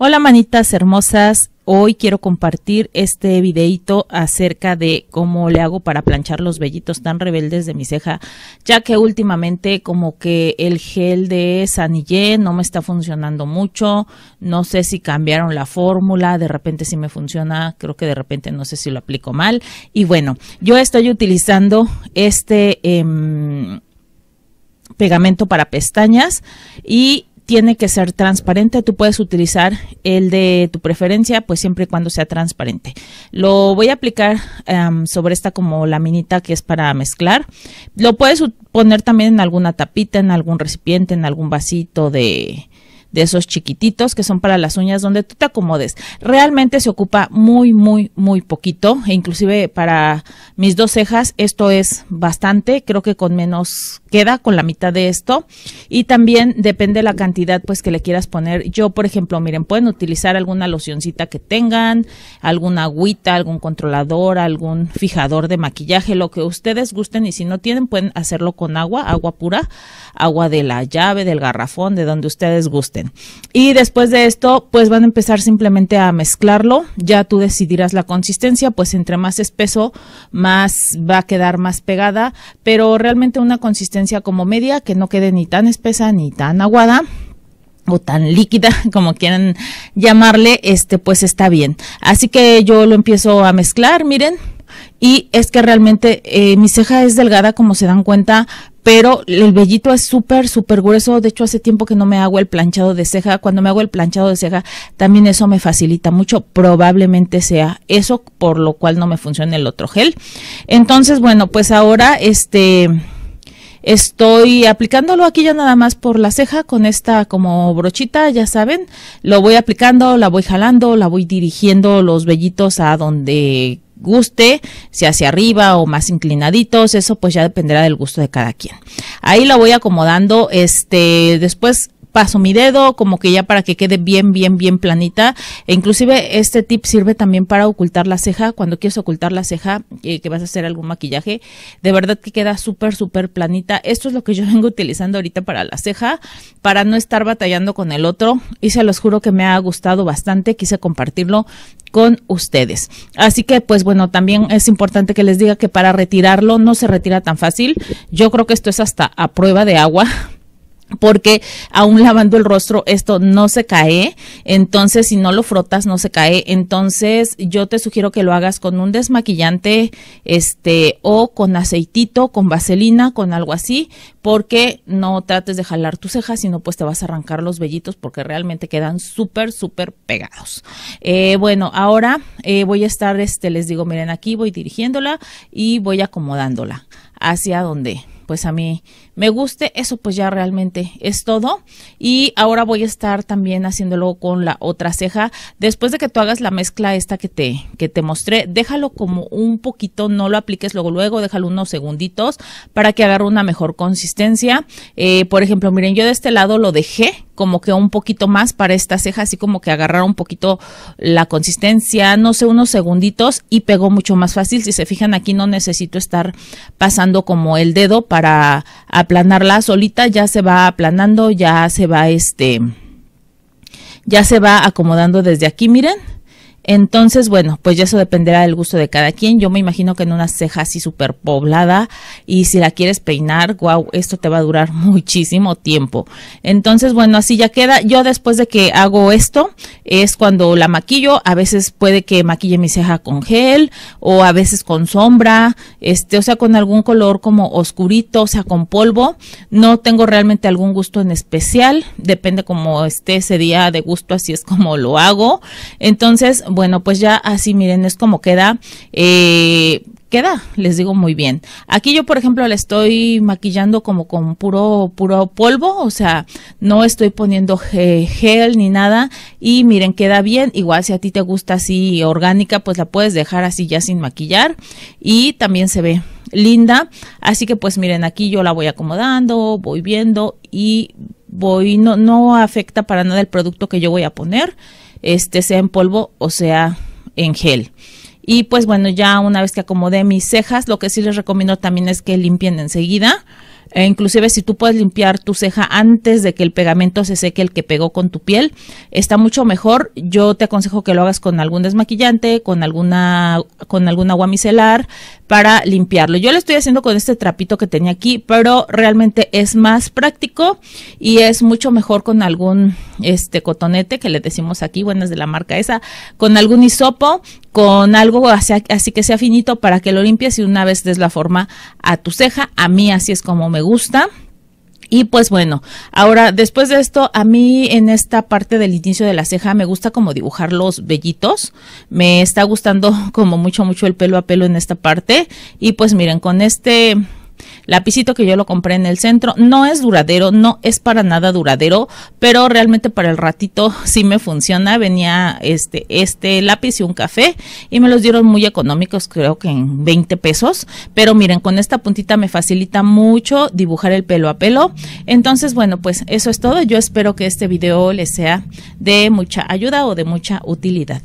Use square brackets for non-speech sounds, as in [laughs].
Hola manitas hermosas, hoy quiero compartir este videito acerca de cómo le hago para planchar los vellitos tan rebeldes de mi ceja, ya que últimamente como que el gel de Sanillé no me está funcionando mucho, no sé si cambiaron la fórmula, de repente si me funciona, creo que de repente no sé si lo aplico mal, y bueno, yo estoy utilizando este... Em, pegamento para pestañas y tiene que ser transparente. Tú puedes utilizar el de tu preferencia, pues siempre y cuando sea transparente. Lo voy a aplicar em, sobre esta como laminita que es para mezclar. Lo puedes poner también en alguna tapita, en algún recipiente, en algún vasito de, de esos chiquititos que son para las uñas donde tú te acomodes. Realmente se ocupa muy, muy, muy poquito. E inclusive para mis dos cejas esto es bastante. Creo que con menos queda, con la mitad de esto. Y también depende la cantidad pues que le quieras poner. Yo, por ejemplo, miren, pueden utilizar alguna locioncita que tengan, alguna agüita, algún controlador, algún fijador de maquillaje, lo que ustedes gusten. Y si no tienen, pueden hacerlo con agua, agua pura, agua de la llave, del garrafón, de donde ustedes gusten. Y después de esto, pues van a empezar simplemente a mezclarlo. Ya tú decidirás la consistencia, pues entre más espeso, más va a quedar más pegada, pero realmente una consistencia como media, que no quede ni tan espesa ni tan aguada o tan líquida [laughs] como quieran llamarle, este pues está bien. Así que yo lo empiezo a mezclar, miren, y es que realmente eh, mi ceja es delgada, como se dan cuenta, pero el vellito es súper, súper grueso. De hecho, hace tiempo que no me hago el planchado de ceja. Cuando me hago el planchado de ceja, también eso me facilita mucho. Probablemente sea eso por lo cual no me funciona el otro gel. Entonces, bueno, pues ahora este estoy aplicándolo aquí ya nada más por la ceja con esta como brochita, ya saben, lo voy aplicando, la voy jalando, la voy dirigiendo los vellitos a donde guste, si hacia arriba o más inclinaditos, eso pues ya dependerá del gusto de cada quien. Ahí la voy acomodando, este, después paso mi dedo como que ya para que quede bien, bien, bien planita. E inclusive este tip sirve también para ocultar la ceja. Cuando quieres ocultar la ceja, y eh, que vas a hacer algún maquillaje, de verdad que queda súper, súper planita. Esto es lo que yo [laughs] vengo utilizando ahorita para la ceja, para no estar batallando con el otro. Y se los juro que me ha gustado bastante. Quise compartirlo con ustedes. Así que, pues bueno, también es importante que les diga que para retirarlo no se retira tan fácil. Yo creo que esto es hasta a prueba de agua [laughs] porque aún lavando el rostro esto no se cae, entonces si no lo frotas no se cae, entonces yo te sugiero que lo hagas con un desmaquillante este o con aceitito, con vaselina, con algo así, porque no trates de jalar tus cejas, sino pues te vas a arrancar los vellitos porque realmente quedan súper súper pegados. Eh, bueno, ahora eh, voy a estar este les digo, miren aquí voy dirigiéndola y voy acomodándola hacia donde pues a mí me guste, eso pues ya realmente es todo. Y ahora voy a estar también haciéndolo con la otra ceja. Después de que tú hagas la mezcla esta que te, que te mostré, déjalo como un poquito, no lo apliques luego, luego, déjalo unos segunditos para que agarre una mejor consistencia. Eh, por ejemplo, miren, yo de este lado lo dejé como que un poquito más para esta ceja, así como que agarrar un poquito la consistencia, no sé, unos segunditos y pegó mucho más fácil. Si se fijan aquí no necesito estar pasando como el dedo para aplicar aplanarla solita, ya se va aplanando, ya se va este, ya se va acomodando desde aquí, miren entonces, bueno, pues ya eso dependerá del gusto de cada quien. Yo me imagino que en una ceja así súper poblada y si la quieres peinar, wow, esto te va a durar [laughs] muchísimo tiempo. Entonces, bueno, así ya queda. Yo después de que hago esto, es cuando la maquillo. A veces puede que maquille mi ceja con gel o a veces con sombra, este, o sea, con algún color como oscurito, o sea, con polvo. No tengo realmente algún gusto en especial. Depende como esté ese día de gusto, así es como lo hago. Entonces, bueno, pues ya así miren, es como queda. Eh, queda, les digo muy bien. Aquí yo, por ejemplo, la estoy maquillando como con puro, puro polvo, o sea, no estoy poniendo gel ni nada. Y miren, queda bien. Igual si a ti te gusta así orgánica, pues la puedes dejar así ya sin maquillar. Y también se ve linda. Así que pues miren, aquí yo la voy acomodando, voy viendo y voy, no, no afecta para nada el producto que yo voy a poner este sea en polvo o sea en gel. Y pues bueno, ya una vez que acomodé mis cejas, lo que sí les recomiendo también es que limpien enseguida e inclusive si tú puedes limpiar tu ceja antes de que el pegamento se seque el que pegó con tu piel, está mucho mejor. Yo te aconsejo que lo hagas con algún desmaquillante, con alguna con algún agua micelar para limpiarlo. Yo lo estoy haciendo con este trapito que tenía aquí, pero realmente es más práctico y es mucho mejor con algún este cotonete que le decimos aquí, buenas de la marca esa, con algún hisopo con algo así, que sea finito para que lo limpies y una vez des la forma a tu ceja. A mí así es como me gusta. Y pues bueno, ahora después de esto, a mí en esta parte del inicio de la ceja me gusta como dibujar los vellitos. Me está gustando [laughs] como mucho, mucho el pelo a pelo en esta parte. Y pues miren, con este lapicito que yo lo compré en el centro. No es duradero, no es para nada duradero, pero realmente para el ratito sí me funciona. Venía este, este lápiz y un café y me los dieron muy económicos, creo que en 20 pesos. Pero miren, con esta puntita me facilita mucho dibujar el pelo a pelo. Entonces, bueno, pues eso es todo. Yo espero que este video les sea de mucha ayuda o de mucha utilidad.